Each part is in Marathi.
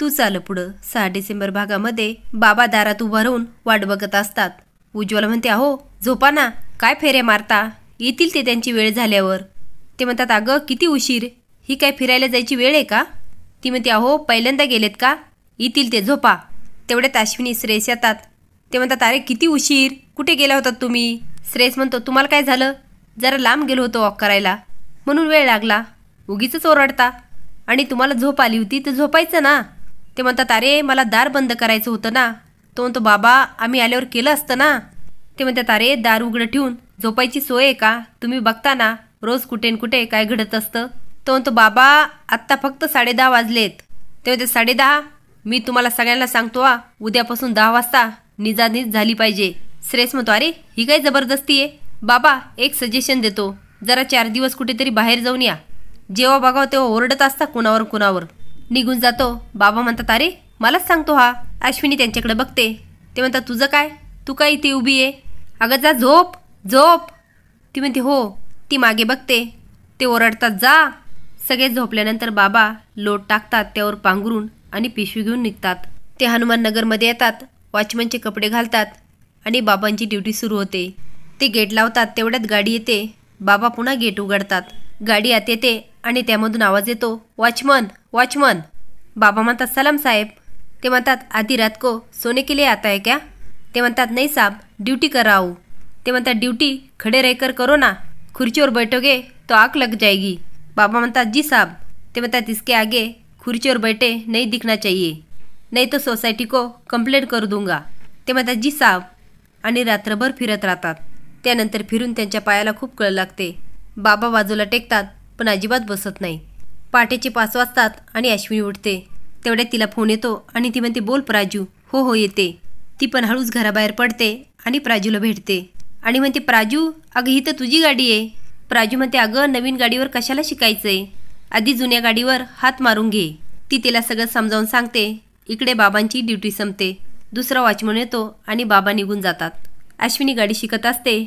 तू चाल पुढं सहा डिसेंबर भागामध्ये बाबा दारात उभा राहून वाट बघत असतात उज्ज्वला म्हणते अहो झोपाना काय फेरे मारता येतील ते त्यांची वेळ झाल्यावर ते म्हणतात अगं किती उशीर ही काय फिरायला जायची वेळ आहे का ती म्हणते अहो पहिल्यांदा गेलेत का येतील ते झोपा तेवढ्यात अश्विनी श्रेयस येतात ते म्हणतात अरे किती उशीर कुठे गेला होतात तुम्ही श्रेयस म्हणतो तुम्हाला काय झालं जरा लांब गेलो होतो वॉक करायला म्हणून वेळ लागला उगीच ओरडता आणि तुम्हाला झोप आली होती तर झोपायचं ना ते म्हणतात अरे मला दार बंद करायचं होतं ना तो म्हणतो बाबा आम्ही आल्यावर केलं असतं ना ते म्हणतात अरे दार उघडं ठेवून झोपायची सोय आहे का तुम्ही बघता ना रोज कुठे कुठे काय घडत असतं तो म्हणतो बाबा आत्ता फक्त साडेदहा वाजलेत ते म्हणते साडेदहा मी तुम्हाला सगळ्यांना सांगतो आ उद्यापासून दहा वाजता निजानीज झाली पाहिजे श्रेयस म्हणतो अरे ही काय जबरदस्ती आहे बाबा एक सजेशन देतो जरा चार दिवस कुठेतरी बाहेर जाऊन या जेव्हा बघावं तेव्हा ओरडत असता कुणावर कुणावर निघून जातो बाबा म्हणतात अरे मलाच सांगतो हा अश्विनी त्यांच्याकडे बघते ते म्हणतात तुझं काय तू काय इथे उभी आहे अगं जा झोप झोप ती म्हणते हो ती मागे बघते ते ओरडतात जा सगळे झोपल्यानंतर बाबा लोट टाकतात त्यावर पांघरून आणि पिशवी घेऊन निघतात ते हनुमान नगरमध्ये येतात वॉचमनचे कपडे घालतात आणि बाबांची ड्युटी सुरू होते ते गेट लावतात तेवढ्यात गाडी येते बाबा पुन्हा गेट उघडतात गाडी आत येते आणि त्यामधून आवाज येतो वॉचमन वॉचमन बाबा म्हणतात सलाम साहेब ते म्हणतात आधी रात को सोने के लिए आता है क्या ते म्हणतात नाही साहेब ड्यूटी कराओ ते म्हणतात ड्यूटी खडे रेकर करो ना खुर्चीवर बैठोगे तो आग लग जाएगी बाबा म्हणतात जी साहब ते म्हणतात इसके आगे खुर्चीवर बैठे नाही दिखना चाहिए नाही तो सोसायटी को कंप्लेंट करू दूंगा ते म्हणतात जी साहब आणि रात्रभर फिरत राहतात त्यानंतर फिरून त्यांच्या पायाला खूप कळ लागते बाबा बाजूला टेकतात पण अजिबात बसत नाही पहाटेचे पाच वाजतात आणि अश्विनी उठते तेवढ्यात तिला फोन येतो आणि ती म्हणते बोल प्राजू हो हो येते ती पण हळूच घराबाहेर पडते आणि प्राजूला भेटते आणि म्हणते प्राजू अगं ही तर तुझी गाडी आहे प्राजू म्हणते अगं नवीन गाडीवर कशाला शिकायचं आहे आधी जुन्या गाडीवर हात मारून घे ती तिला सगळं समजावून सांगते इकडे बाबांची ड्युटी संपते दुसरा वॉचमन येतो आणि बाबा निघून जातात अश्विनी गाडी शिकत असते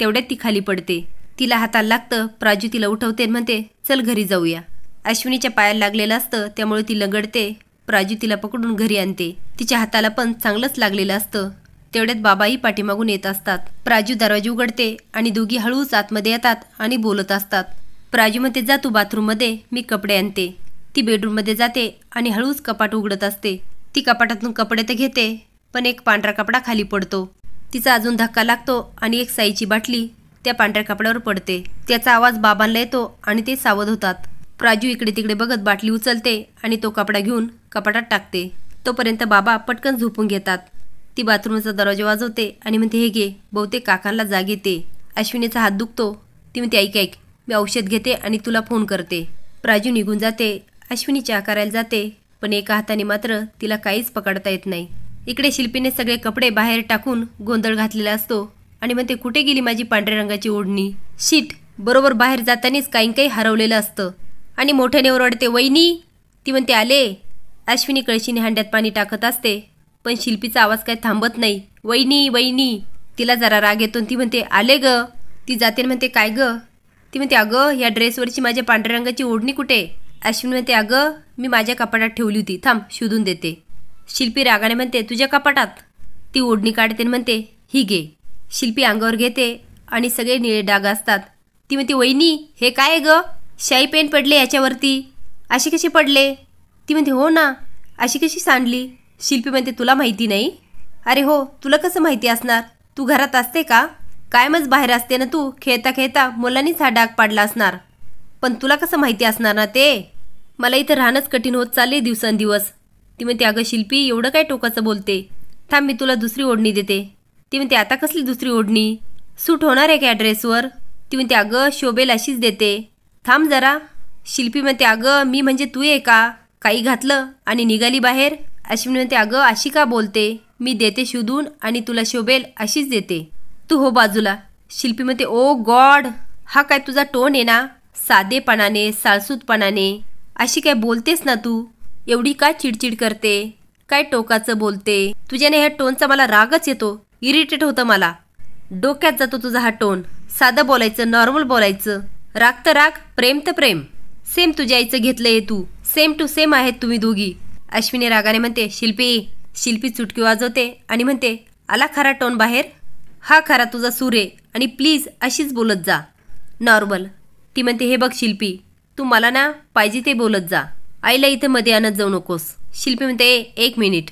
तेवढ्यात ती खाली पडते तिला हाताला लागतं प्राजू तिला उठवते म्हणते चल घरी जाऊया अश्विनीच्या पायाला लागलेलं असतं त्यामुळे ती लगडते प्राजू तिला पकडून घरी आणते तिच्या हाताला पण चांगलंच लागलेलं असतं तेवढ्यात बाबाही पाठीमागून येत असतात प्राजू दरवाजे उघडते आणि दोघी हळूच आतमध्ये येतात आणि बोलत असतात प्राजू म्हणते जातो बाथरूममध्ये मी कपडे आणते ती बेडरूममध्ये जाते आणि हळूच कपाट उघडत असते ती कपाटातून कपडे तर घेते पण एक पांढरा कपडा खाली पडतो तिचा अजून धक्का लागतो आणि एक साईची बाटली त्या पांढऱ्या कपड्यावर पडते त्याचा आवाज बाबांना येतो आणि ते सावध होतात प्राजू इकडे तिकडे बघत बाटली उचलते आणि तो कपडा घेऊन कपाटात टाकते तोपर्यंत बाबा पटकन झोपून घेतात ती बाथरूमचा दरवाजा वाजवते आणि म्हणते हे घे बहुतेक काकांना जाग येते अश्विनीचा हात दुखतो ती म्हणते ऐक ऐक मी औषध घेते आणि तुला फोन करते प्राजू निघून जाते अश्विनीच्या आकारायला जाते पण एका हाताने मात्र तिला काहीच पकडता येत नाही इकडे शिल्पीने सगळे कपडे बाहेर टाकून गोंधळ घातलेला असतो आणि म्हणते कुठे गेली माझी पांढऱ्या रंगाची ओढणी शीट बरोबर बाहेर जातानीच काही काही हरवलेलं असतं आणि मोठ्याने ओरडते वहिनी ती म्हणते आले अश्विनी कळशीने हांड्यात पाणी टाकत असते पण शिल्पीचा आवाज काय थांबत नाही वैनी वहिनी तिला जरा राग येतो ती म्हणते आले ग ती जाते म्हणते काय ग ती म्हणते अगं या ड्रेसवरची माझ्या पांढऱ्या रंगाची ओढणी कुठे अश्विनी म्हणते अगं मी माझ्या कपाटात ठेवली होती थांब शोधून देते शिल्पी रागाने म्हणते तुझ्या कपाटात ती ओढणी काढते म्हणते ही घे शिल्पी अंगावर घेते आणि सगळे निळे डाग असतात ती म्हणते वहिनी हे काय ग शाई पेन पडले याच्यावरती अशी कशी पडले ती म्हणते हो ना अशी कशी सांडली शिल्पी म्हणते तुला माहिती नाही अरे हो तुला कसं माहिती असणार तू घरात असते का कायमच बाहेर असते ना तू खेळता खेळता मुलांनीच हा डाग पाडला असणार पण तुला कसं माहिती असणार ना ते मला इथं राहणंच कठीण होत चालले दिवसांदिवस ती म्हणते अगं शिल्पी एवढं काय टोकाचं बोलते थांब मी तुला दुसरी ओढणी देते ती म्हणते आता कसली दुसरी ओढणी सूट होणार आहे का ड्रेसवर ती म्हणते अगं शोभेल अशीच देते थांब जरा शिल्पी म्हणते अगं मी म्हणजे तू आहे का काही घातलं आणि निघाली बाहेर अश्विनी म्हणते अगं अशी का बोलते मी देते शोधून आणि तुला शोभेल अशीच देते तू हो बाजूला शिल्पी म्हणते ओ गॉड हा काय तुझा टोन आहे ना साधेपणाने साळसूतपणाने अशी काय बोलतेस ना तू एवढी काय चिडचिड करते काय टोकाचं बोलते तुझ्याने ह्या टोनचा मला रागच येतो इरिटेट होतं मला डोक्यात जातो तुझा हा टोन साधं बोलायचं नॉर्मल बोलायचं राग तर राग प्रेम तर प्रेम सेम तुझ्या आईचं घेतलं आहे तू सेम टू सेम आहेत तुम्ही दोघी अश्विनी रागाने म्हणते शिल्पी शिल्पी चुटकी वाजवते आणि म्हणते आला खरा टोन बाहेर हा खरा तुझा सूर आहे आणि प्लीज अशीच बोलत जा नॉर्मल ती म्हणते हे बघ शिल्पी तू मला ना पाहिजे ते बोलत जा आईला इथं मध्ये आणत जाऊ नकोस शिल्पी म्हणते एक मिनिट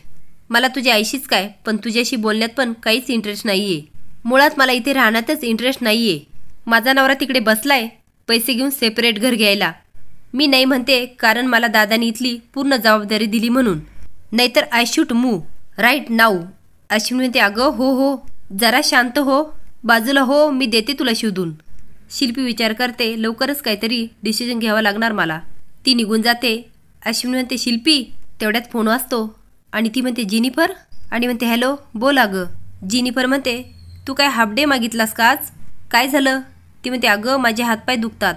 मला तुझ्या आईशीच काय पण तुझ्याशी बोलण्यात पण काहीच इंटरेस्ट नाही आहे मुळात मला इथे राहण्यातच इंटरेस्ट नाही आहे माझा नवरा तिकडे बसलाय पैसे घेऊन सेपरेट घर घ्यायला मी नाही म्हणते कारण मला दादानी इथली पूर्ण जबाबदारी दिली म्हणून नाहीतर I should move right now Ashwin म्हणते अगं हो हो जरा शांत हो बाजूला हो मी देते तुला शोधून शिल्पी विचार करते लवकरच काहीतरी डिसिजन घ्यावा लागणार मला ती निघून जाते अश्विन म्हणते शिल्पी तेवढ्यात फोन वाचतो आणि ती म्हणते जिनिफर आणि म्हणते हॅलो बोला अगं जिनिफर म्हणते तू काय हाफ डे मागितलास का आज काय झालं ती म्हणते अगं माझे हातपाय दुखतात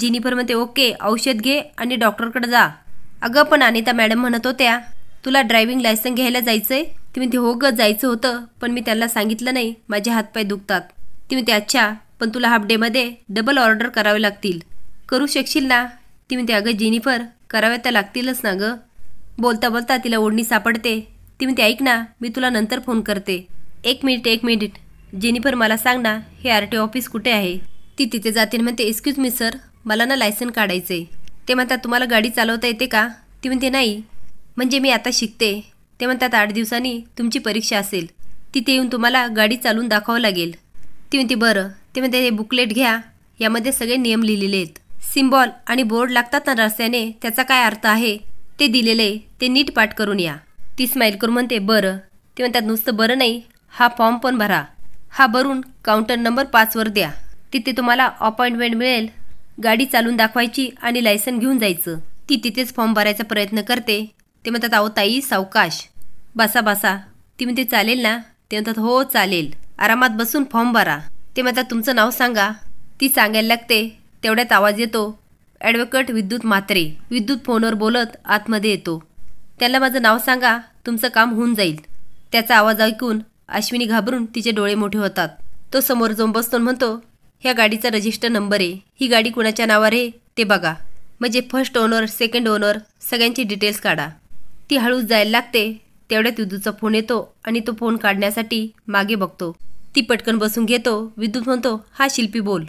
जिनिफर म्हणते ओके औषध घे आणि डॉक्टरकडे जा अगं पण अनिता मॅडम म्हणत होत्या तुला ड्रायव्हिंग लायसन्स घ्यायला जायचं आहे ती म्हणते हो गं जायचं होतं पण मी त्याला सांगितलं नाही माझे हातपाय दुखतात ती म्हणते अच्छा पण तुला हाफ डेमध्ये डबल ऑर्डर करावे लागतील करू शकशील ना ती म्हणते अगं जिनिफर कराव्या तर लागतीलच ना गं बोलता बोलता तिला ओढणी सापडते ती म्हणते ऐक ना मी तुला नंतर फोन करते एक मिनिट एक मिनिट जेनिफर मला सांग ना हे आर टी ऑफिस कुठे आहे ती तिथे जातील म्हणते एक्सक्यूज मी सर मला ना लायसन काढायचं आहे ते म्हणतात तुम्हाला गाडी चालवता येते का ती म्हणते नाही म्हणजे मी आता शिकते ते म्हणतात आठ दिवसांनी तुमची परीक्षा असेल तिथे येऊन तुम्हाला गाडी चालवून दाखवावं लागेल ती म्हणते बरं ते म्हणते हे बुकलेट घ्या यामध्ये सगळे नियम लिहिलेले आहेत सिम्बॉल आणि बोर्ड लागतात ना रस्त्याने त्याचा काय अर्थ आहे ते दिलेले ते नीट पाठ करून या ती स्माईल करून म्हणते बरं ते म्हणतात नुसतं बरं नाही हा फॉर्म पण भरा हा भरून काउंटर नंबर पाचवर द्या तिथे तुम्हाला अपॉइंटमेंट मिळेल गाडी चालून दाखवायची आणि लायसन घेऊन जायचं ती तिथेच फॉर्म भरायचा प्रयत्न करते ते म्हणतात अहो ताई सावकाश बसा बसा ती म्हणते चालेल ना ते म्हणतात हो चालेल आरामात बसून फॉर्म भरा ते म्हणतात तुमचं नाव सांगा ती सांगायला लागते तेवढ्यात आवाज येतो ॲडव्होकेट विद्युत म्हात्रे विद्युत फोनवर बोलत आतमध्ये येतो त्याला माझं नाव सांगा तुमचं काम होऊन जाईल त्याचा आवाज ऐकून अश्विनी घाबरून तिचे डोळे मोठे होतात तो समोर जाऊन बसतो म्हणतो ह्या गाडीचा रजिस्टर नंबर आहे ही गाडी कुणाच्या नावावर आहे ते बघा म्हणजे फर्स्ट ओनर सेकंड ओनर सगळ्यांची डिटेल्स काढा ती हळूच जायला लागते तेवढ्यात विद्युतचा फोन येतो आणि तो फोन काढण्यासाठी मागे बघतो ती पटकन बसून घेतो विद्युत म्हणतो हा शिल्पी बोल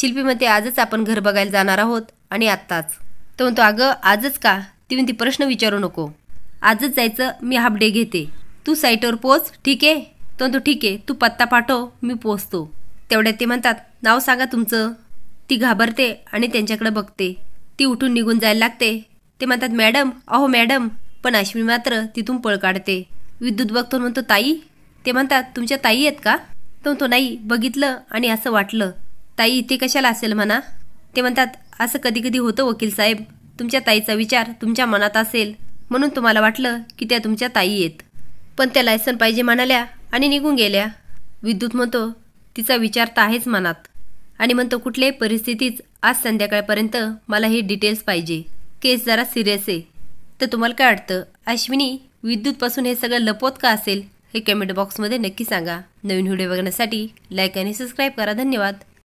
शिल्पी म्हणते आजच आपण घर बघायला जाणार आहोत आणि आत्ताच तो म्हणतो अगं आजच का ती ती प्रश्न विचारू नको आजच जायचं मी हाफ डे घेते तू साईटवर पोच ठीक आहे तो म्हणतो ठीक आहे तू पत्ता पाठव मी पोचतो तेवढ्यात ते म्हणतात नाव सांगा तुमचं ती घाबरते आणि त्यांच्याकडे बघते ती उठून निघून जायला लागते ते म्हणतात मॅडम अहो मॅडम पण अश्विनी मात्र तिथून पळ काढते विद्युत बघतो म्हणतो ताई ते म्हणतात तुमच्या ताई आहेत का तो म्हणतो नाही बघितलं आणि असं वाटलं ताई इथे कशाला असेल म्हणा ते म्हणतात असं कधी कधी होतं वकील साहेब तुमच्या ताईचा विचार तुमच्या मनात असेल म्हणून तुम्हाला वाटलं की त्या तुमच्या ताई आहेत पण त्या लायसन पाहिजे म्हणाल्या आणि निघून गेल्या विद्युत म्हणतो तिचा विचार तर आहेच मनात आणि म्हणतो कुठल्याही परिस्थितीच आज संध्याकाळपर्यंत मला हे डिटेल्स पाहिजे केस जरा सिरियस आहे तर तुम्हाला काय वाटतं अश्विनी विद्युतपासून हे सगळं लपवत का असेल हे कमेंट बॉक्समध्ये नक्की सांगा नवीन व्हिडिओ बघण्यासाठी लाईक आणि सबस्क्राईब करा धन्यवाद